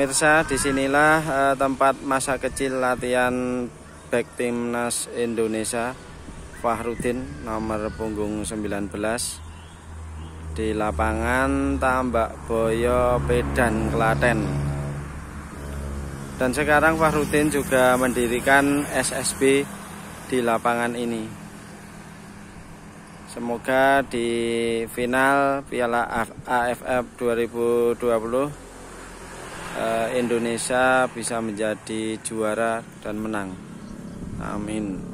Pemirsa, disinilah uh, tempat masa kecil latihan back timnas Indonesia Fahrudin nomor punggung 19 di lapangan Tambak Boyo Pedan Klaten. Dan sekarang Fahrudin juga mendirikan SSB di lapangan ini. Semoga di final Piala AFF 2020 Indonesia bisa menjadi juara dan menang. Amin.